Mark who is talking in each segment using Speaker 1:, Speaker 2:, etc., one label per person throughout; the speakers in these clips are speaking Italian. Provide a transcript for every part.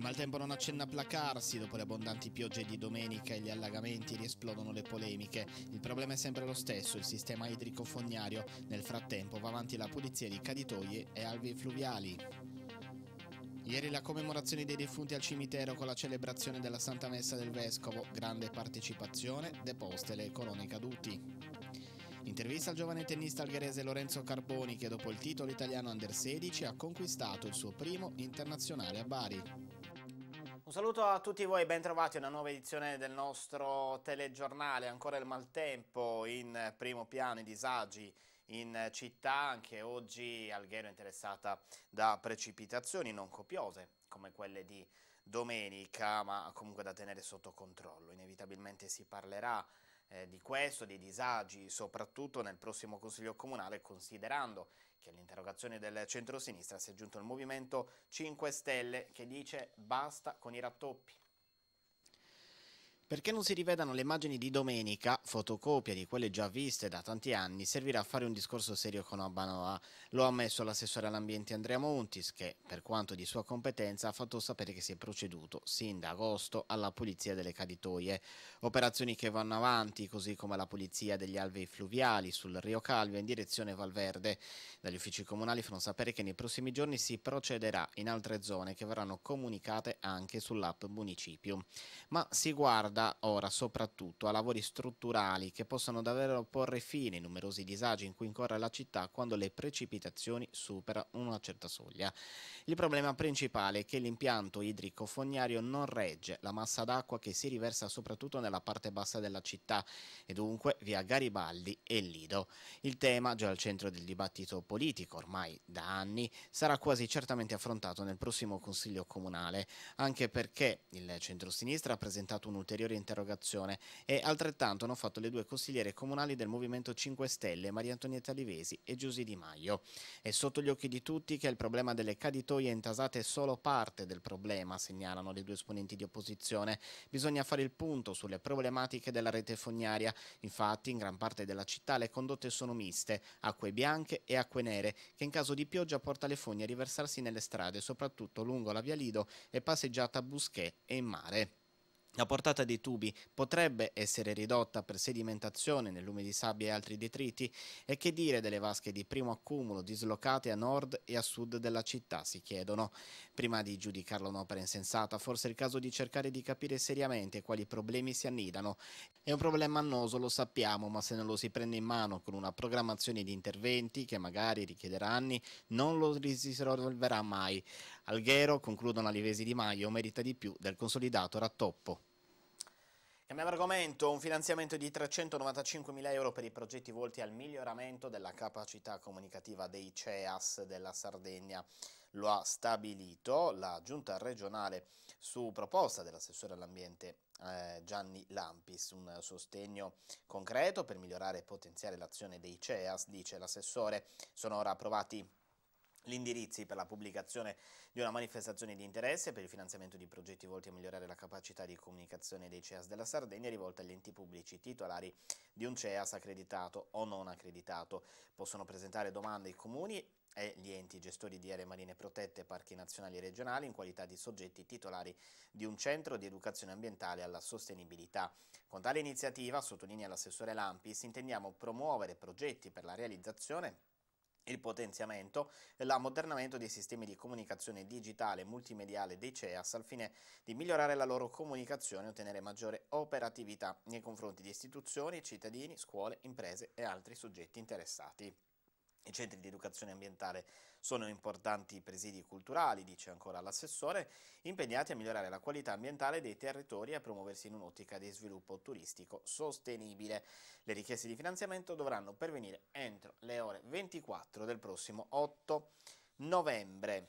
Speaker 1: Il maltempo non accenna a placarsi, dopo le abbondanti piogge di domenica e gli allagamenti riesplodono le polemiche. Il problema è sempre lo stesso, il sistema idrico fognario. Nel frattempo va avanti la pulizia di caditoie e alvei fluviali. Ieri la commemorazione dei defunti al cimitero con la celebrazione della Santa Messa del Vescovo, grande partecipazione, deposte le corone caduti. Intervista al giovane tennista algherese Lorenzo Carboni che dopo il titolo italiano Under 16 ha conquistato il suo primo internazionale a Bari. Un saluto a tutti voi, bentrovati a una nuova edizione del nostro telegiornale. Ancora il maltempo in primo piano, i disagi in città, anche oggi Alghero è interessata da precipitazioni non copiose come quelle di domenica, ma comunque da tenere sotto controllo. Inevitabilmente si parlerà eh, di questo, dei disagi, soprattutto nel prossimo Consiglio Comunale, considerando che all'interrogazione del centro-sinistra si è aggiunto il Movimento 5 Stelle che dice basta con i rattoppi. Perché non si rivedano le immagini di domenica, fotocopia di quelle già viste da tanti anni, servirà a fare un discorso serio con Abanoa. Lo ha ammesso l'assessore all'ambiente Andrea Montis, che, per quanto di sua competenza, ha fatto sapere che si è proceduto, sin da agosto, alla pulizia delle caditoie. Operazioni che vanno avanti, così come la pulizia degli alvei fluviali sul Rio Calvia in direzione Valverde. Dagli uffici comunali fanno sapere che nei prossimi giorni si procederà in altre zone che verranno comunicate anche sull'app Municipio. Ma si guarda da ora soprattutto a lavori strutturali che possano davvero porre fine ai numerosi disagi in cui incorre la città quando le precipitazioni superano una certa soglia. Il problema principale è che l'impianto idrico fognario non regge la massa d'acqua che si riversa soprattutto nella parte bassa della città e dunque via Garibaldi e Lido. Il tema, già al centro del dibattito politico ormai da anni, sarà quasi certamente affrontato nel prossimo Consiglio Comunale, anche perché il centro-sinistra ha presentato un ulteriore ulteriore interrogazione e altrettanto hanno fatto le due consigliere comunali del Movimento 5 Stelle, Maria Antonietta Livesi e Giusy Di Maio. È sotto gli occhi di tutti che il problema delle caditoie intasate è solo parte del problema, segnalano le due esponenti di opposizione. Bisogna fare il punto sulle problematiche della rete fognaria. Infatti, in gran parte della città le condotte sono miste, acque bianche e acque nere, che in caso di pioggia porta le fogne a riversarsi nelle strade, soprattutto lungo la via Lido e passeggiata a Busquet e in mare. La portata dei tubi potrebbe essere ridotta per sedimentazione, nel lume di sabbia e altri detriti, e che dire delle vasche di primo accumulo dislocate a nord e a sud della città, si chiedono. Prima di giudicarla un'opera insensata, forse è il caso di cercare di capire seriamente quali problemi si annidano. È un problema annoso, lo sappiamo, ma se non lo si prende in mano con una programmazione di interventi, che magari richiederà anni, non lo si risolverà mai. Alghero, concludono Alivesi Di Maio, merita di più del consolidato Rattoppo. Cambiamo argomento, un finanziamento di 395 mila euro per i progetti volti al miglioramento della capacità comunicativa dei CEAS della Sardegna. Lo ha stabilito la giunta regionale su proposta dell'assessore all'ambiente eh, Gianni Lampis, un sostegno concreto per migliorare e potenziare l'azione dei CEAS, dice l'assessore. Sono ora approvati gli indirizzi per la pubblicazione di una manifestazione di interesse per il finanziamento di progetti volti a migliorare la capacità di comunicazione dei CEAS della Sardegna rivolta agli enti pubblici titolari di un CEAS accreditato o non accreditato. Possono presentare domande i comuni e gli enti gestori di aree marine protette, parchi nazionali e regionali in qualità di soggetti titolari di un centro di educazione ambientale alla sostenibilità. Con tale iniziativa, sottolinea l'assessore Lampis, intendiamo promuovere progetti per la realizzazione il potenziamento e l'ammodernamento dei sistemi di comunicazione digitale e multimediale dei CEAS al fine di migliorare la loro comunicazione e ottenere maggiore operatività nei confronti di istituzioni, cittadini, scuole, imprese e altri soggetti interessati. I centri di educazione ambientale sono importanti presidi culturali, dice ancora l'assessore, impegnati a migliorare la qualità ambientale dei territori e a promuoversi in un'ottica di sviluppo turistico sostenibile. Le richieste di finanziamento dovranno pervenire entro le ore 24 del prossimo 8 novembre.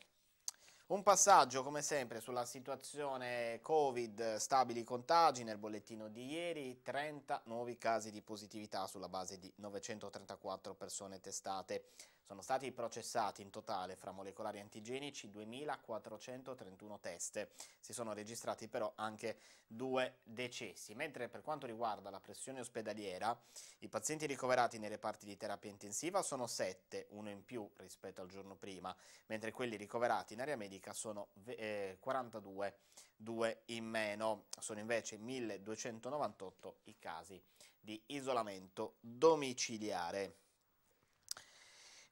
Speaker 1: Un passaggio come sempre sulla situazione Covid, stabili contagi nel bollettino di ieri, 30 nuovi casi di positività sulla base di 934 persone testate. Sono stati processati in totale fra molecolari antigenici 2431 test, si sono registrati però anche due decessi, mentre per quanto riguarda la pressione ospedaliera i pazienti ricoverati nei reparti di terapia intensiva sono 7, uno in più rispetto al giorno prima, mentre quelli ricoverati in area medica sono 42, 2 eh, in meno, sono invece 1298 i casi di isolamento domiciliare.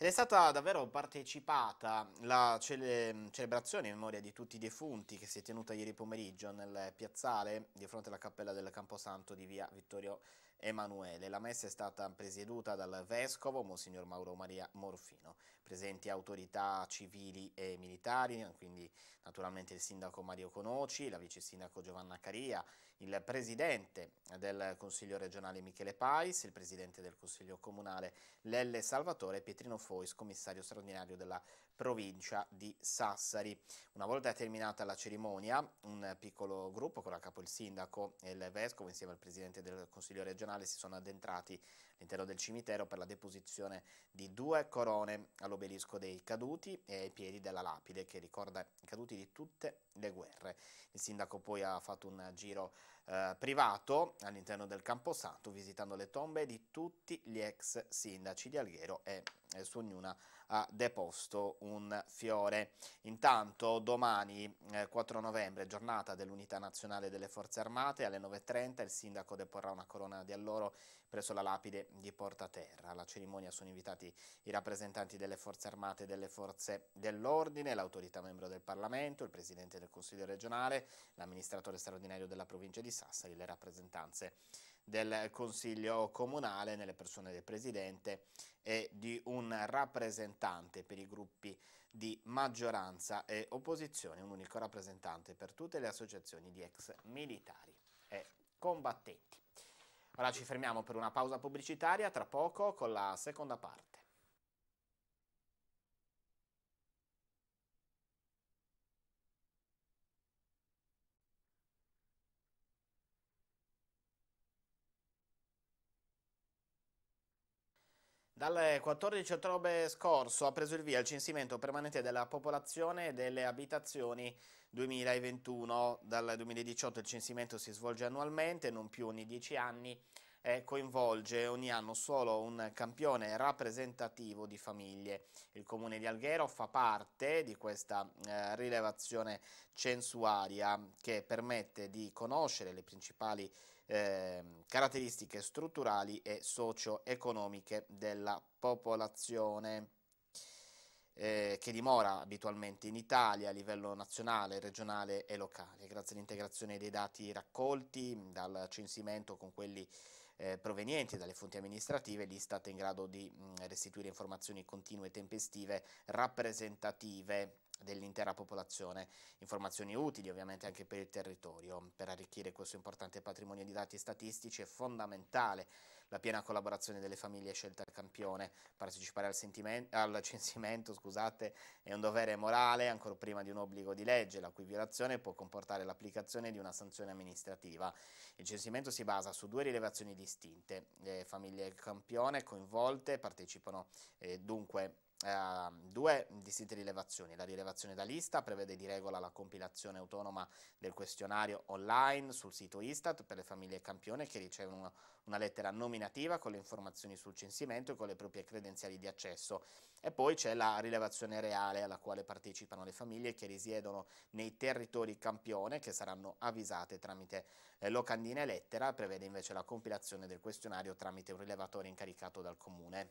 Speaker 1: Ed è stata davvero partecipata la cele celebrazione in memoria di tutti i defunti che si è tenuta ieri pomeriggio nel piazzale di fronte alla cappella del Camposanto di via Vittorio Emanuele. La messa è stata presieduta dal vescovo Monsignor Mauro Maria Morfino, presenti autorità civili e militari, quindi naturalmente il sindaco Mario Conoci, la vice sindaco Giovanna Caria, il presidente del Consiglio regionale Michele Pais, il presidente del Consiglio comunale Lelle Salvatore e Pietrino Fois, commissario straordinario della provincia di Sassari. Una volta terminata la cerimonia, un piccolo gruppo con a capo il sindaco e il vescovo insieme al presidente del Consiglio regionale si sono addentrati all'interno del cimitero per la deposizione di due corone all'obelisco dei caduti e ai piedi della lapide che ricorda i caduti di tutte le guerre. Il sindaco poi ha fatto un giro eh, privato all'interno del Camposanto visitando le tombe di tutti gli ex sindaci di Alghero e, e eh, su ognuna ha deposto un fiore. Intanto domani eh, 4 novembre, giornata dell'Unità Nazionale delle Forze Armate, alle 9.30 il sindaco deporrà una corona di alloro presso la lapide di Porta Terra. Alla cerimonia sono invitati i rappresentanti delle Forze Armate e delle Forze dell'Ordine, l'autorità membro del Parlamento, il Presidente del Consiglio regionale, l'amministratore straordinario della provincia di Sassari, le rappresentanze del Consiglio Comunale nelle persone del Presidente e di un rappresentante per i gruppi di maggioranza e opposizione, un unico rappresentante per tutte le associazioni di ex militari e combattenti. Ora ci fermiamo per una pausa pubblicitaria, tra poco con la seconda parte. Dal 14 ottobre scorso ha preso il via il censimento permanente della popolazione e delle abitazioni 2021. Dal 2018 il censimento si svolge annualmente, non più ogni 10 anni, eh, coinvolge ogni anno solo un campione rappresentativo di famiglie. Il comune di Alghero fa parte di questa eh, rilevazione censuaria che permette di conoscere le principali eh, caratteristiche strutturali e socio-economiche della popolazione. Eh, che dimora abitualmente in Italia a livello nazionale, regionale e locale. Grazie all'integrazione dei dati raccolti dal censimento con quelli eh, provenienti dalle fonti amministrative, l'Istat è in grado di mh, restituire informazioni continue e tempestive rappresentative dell'intera popolazione. Informazioni utili ovviamente anche per il territorio. Per arricchire questo importante patrimonio di dati statistici è fondamentale la piena collaborazione delle famiglie scelte al campione. Partecipare al, al censimento scusate, è un dovere morale, ancora prima di un obbligo di legge, la cui violazione può comportare l'applicazione di una sanzione amministrativa. Il censimento si basa su due rilevazioni distinte. Le famiglie campione coinvolte partecipano eh, dunque eh, due distinte rilevazioni. La rilevazione da lista prevede di regola la compilazione autonoma del questionario online sul sito Istat per le famiglie campione che ricevono una lettera nominativa con le informazioni sul censimento e con le proprie credenziali di accesso. E poi c'è la rilevazione reale alla quale partecipano le famiglie che risiedono nei territori campione che saranno avvisate tramite eh, locandina e lettera, prevede invece la compilazione del questionario tramite un rilevatore incaricato dal comune.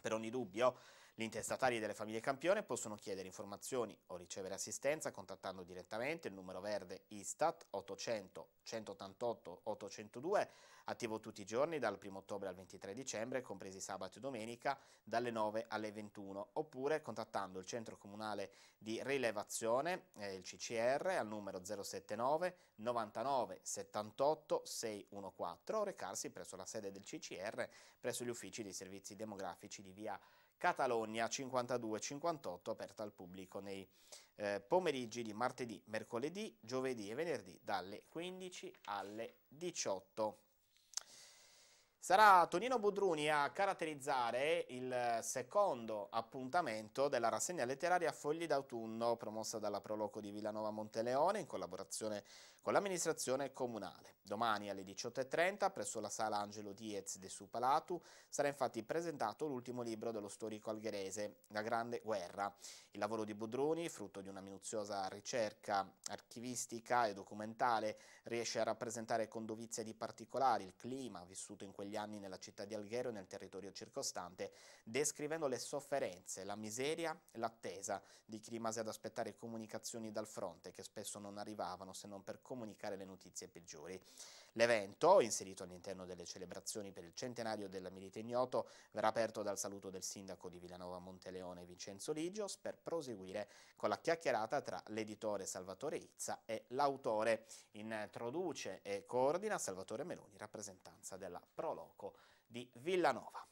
Speaker 1: Per ogni dubbio gli intestatari delle famiglie campione possono chiedere informazioni o ricevere assistenza contattando direttamente il numero verde Istat 800 188 802, attivo tutti i giorni dal 1 ottobre al 23 dicembre, compresi sabato e domenica, dalle 9 alle 21, oppure contattando il Centro Comunale di Rilevazione, eh, il CCR, al numero 079 99 78 614, o recarsi presso la sede del CCR, presso gli uffici dei servizi demografici di via Catalogna 52-58 aperta al pubblico nei eh, pomeriggi di martedì, mercoledì, giovedì e venerdì dalle 15 alle 18. Sarà Tonino Budruni a caratterizzare il secondo appuntamento della rassegna letteraria Fogli d'autunno promossa dalla Proloco di Villanova Monteleone in collaborazione con con l'amministrazione comunale. Domani alle 18.30 presso la sala Angelo Diez de Supalatu sarà infatti presentato l'ultimo libro dello storico algherese, La Grande Guerra. Il lavoro di Budroni, frutto di una minuziosa ricerca archivistica e documentale, riesce a rappresentare con dovizia di particolari il clima vissuto in quegli anni nella città di Alghero e nel territorio circostante, descrivendo le sofferenze, la miseria e l'attesa di chi rimase ad aspettare comunicazioni dal fronte che spesso non arrivavano se non per comunicare comunicare le notizie peggiori. L'evento, inserito all'interno delle celebrazioni per il centenario della Milite Ignoto, verrà aperto dal saluto del sindaco di Villanova Monteleone Vincenzo Ligios per proseguire con la chiacchierata tra l'editore Salvatore Izza e l'autore. Introduce e coordina Salvatore Meloni, rappresentanza della Proloco di Villanova.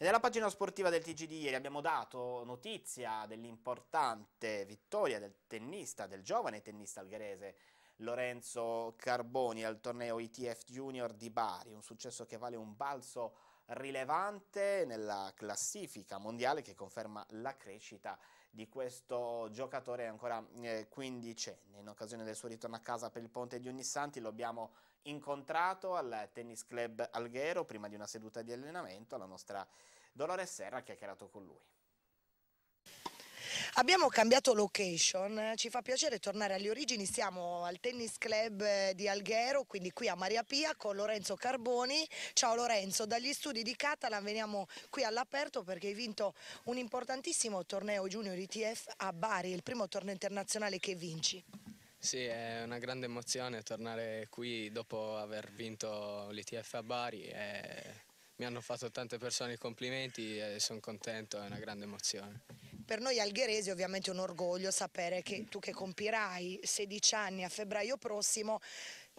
Speaker 1: E nella pagina sportiva del TG di ieri abbiamo dato notizia dell'importante vittoria del tennista, del giovane tennista algherese Lorenzo Carboni al torneo ETF Junior di Bari, un successo che vale un balzo rilevante nella classifica mondiale che conferma la crescita di questo giocatore ancora eh, quindicenne. In occasione del suo ritorno a casa per il Ponte di Ognissanti lo abbiamo incontrato al Tennis Club Alghero prima di una seduta di allenamento La nostra Dolores Serra ha chiacchierato con lui.
Speaker 2: Abbiamo cambiato location, ci fa piacere tornare alle origini, siamo al tennis club eh, di Alghero, quindi qui a Maria Pia con Lorenzo Carboni. Ciao Lorenzo, dagli studi di Catalan veniamo qui all'aperto perché hai vinto un importantissimo torneo junior ITF a Bari, il primo torneo internazionale che vinci.
Speaker 3: Sì, è una grande emozione tornare qui dopo aver vinto l'ITF a Bari. E mi hanno fatto tante persone i complimenti e sono contento, è una grande emozione.
Speaker 2: Per noi algheresi è ovviamente un orgoglio sapere che tu che compirai 16 anni a febbraio prossimo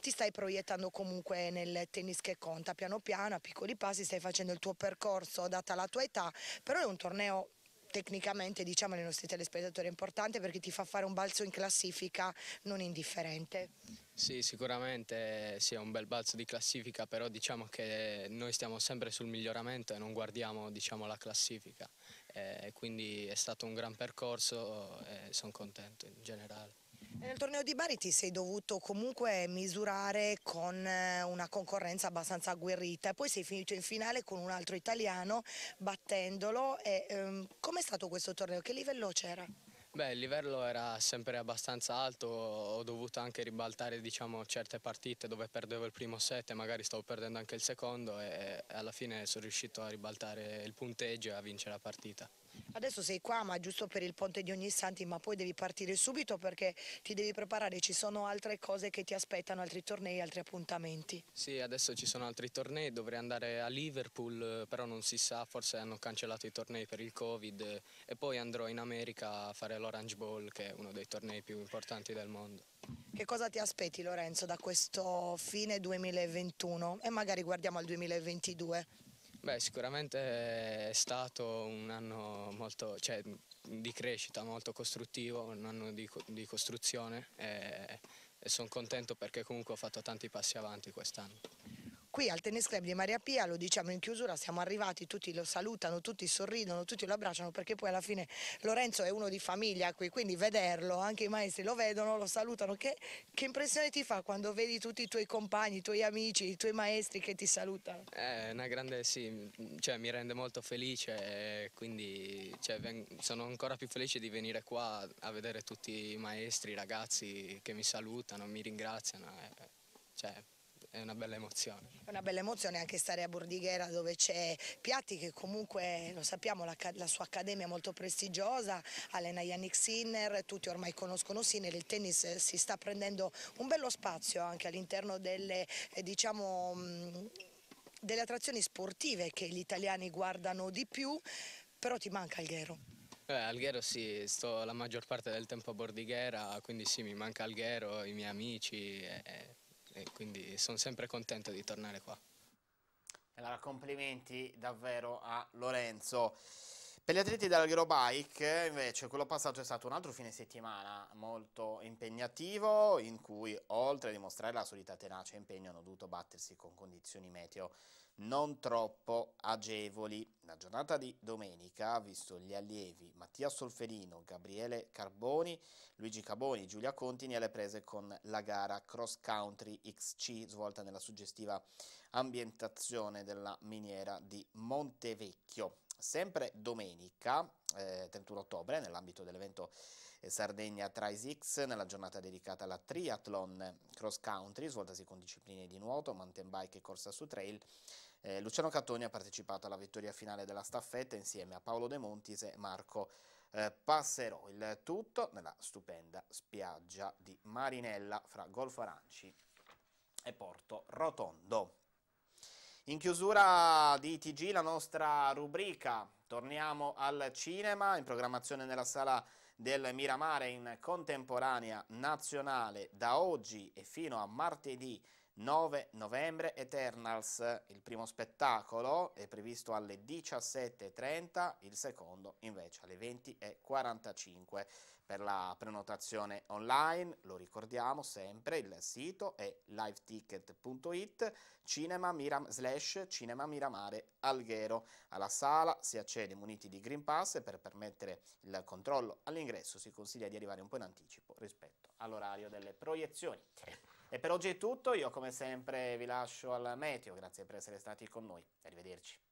Speaker 2: ti stai proiettando comunque nel tennis che conta, piano piano, a piccoli passi stai facendo il tuo percorso data la tua età, però è un torneo tecnicamente diciamo ai nostri telespettatori è importante perché ti fa fare un balzo in classifica non indifferente.
Speaker 3: Sì, sicuramente sì, è un bel balzo di classifica, però diciamo che noi stiamo sempre sul miglioramento e non guardiamo diciamo, la classifica, eh, quindi è stato un gran percorso e eh, sono contento in generale.
Speaker 2: Nel torneo di Bari ti sei dovuto comunque misurare con eh, una concorrenza abbastanza agguerrita e poi sei finito in finale con un altro italiano battendolo. Ehm, Come è stato questo torneo? Che livello c'era?
Speaker 3: Beh, il livello era sempre abbastanza alto, ho dovuto anche ribaltare diciamo, certe partite dove perdevo il primo set e magari stavo perdendo anche il secondo e alla fine sono riuscito a ribaltare il punteggio e a vincere la partita.
Speaker 2: Adesso sei qua, ma giusto per il ponte di ogni santi, ma poi devi partire subito perché ti devi preparare, ci sono altre cose che ti aspettano, altri tornei, altri appuntamenti.
Speaker 3: Sì, adesso ci sono altri tornei, dovrei andare a Liverpool, però non si sa, forse hanno cancellato i tornei per il Covid e poi andrò in America a fare l'Orange Bowl, che è uno dei tornei più importanti del mondo.
Speaker 2: Che cosa ti aspetti Lorenzo da questo fine 2021 e magari guardiamo al 2022?
Speaker 3: Beh, sicuramente è stato un anno molto, cioè, di crescita, molto costruttivo, un anno di, di costruzione e, e sono contento perché comunque ho fatto tanti passi avanti quest'anno
Speaker 2: qui al Tennis Club di Maria Pia, lo diciamo in chiusura, siamo arrivati, tutti lo salutano, tutti sorridono, tutti lo abbracciano perché poi alla fine Lorenzo è uno di famiglia qui, quindi vederlo, anche i maestri lo vedono, lo salutano, che, che impressione ti fa quando vedi tutti i tuoi compagni, i tuoi amici, i tuoi maestri che ti salutano?
Speaker 3: È una grande, sì, cioè, mi rende molto felice quindi cioè, sono ancora più felice di venire qua a vedere tutti i maestri, i ragazzi che mi salutano, mi ringraziano. Eh, cioè, è una bella emozione.
Speaker 2: È una bella emozione anche stare a Bordighera dove c'è Piatti che comunque, lo sappiamo, la, la sua accademia è molto prestigiosa, allena Yannick Sinner, tutti ormai conoscono Sinner, il tennis eh, si sta prendendo un bello spazio anche all'interno delle, eh, diciamo, mm, delle attrazioni sportive che gli italiani guardano di più, però ti manca Alghero.
Speaker 3: Eh, Alghero sì, sto la maggior parte del tempo a Bordighera, quindi sì, mi manca Alghero, i miei amici. E eh, e quindi sono sempre contento di tornare qua.
Speaker 1: Allora, complimenti davvero a Lorenzo. Per gli atleti dell'Alghero Bike, invece, quello passato è stato un altro fine settimana molto impegnativo, in cui, oltre a dimostrare la solita tenacia e impegno, hanno dovuto battersi con condizioni meteo non troppo agevoli. La giornata di domenica ha visto gli allievi Mattia Solferino, Gabriele Carboni, Luigi Caboni, Giulia Contini alle prese con la gara Cross Country XC svolta nella suggestiva ambientazione della miniera di Montevecchio. Sempre domenica, eh, 31 ottobre, nell'ambito dell'evento eh, Sardegna Trisix, nella giornata dedicata alla triathlon cross country, svoltasi con discipline di nuoto, mountain bike e corsa su trail, eh, Luciano Cattoni ha partecipato alla vittoria finale della staffetta insieme a Paolo De Montis e Marco eh, Passerò. Il tutto nella stupenda spiaggia di Marinella fra Golfo Aranci e Porto Rotondo. In chiusura di TG la nostra rubrica, torniamo al cinema, in programmazione nella sala del Miramare in contemporanea nazionale da oggi e fino a martedì 9 novembre Eternals, il primo spettacolo è previsto alle 17.30, il secondo invece alle 20.45. Per la prenotazione online, lo ricordiamo sempre, il sito è liveticket.it cinema miram, slash cinema miramare alghero. Alla sala si accede muniti di Green Pass e per permettere il controllo all'ingresso si consiglia di arrivare un po' in anticipo rispetto all'orario delle proiezioni. E per oggi è tutto, io come sempre vi lascio al meteo, grazie per essere stati con noi, arrivederci.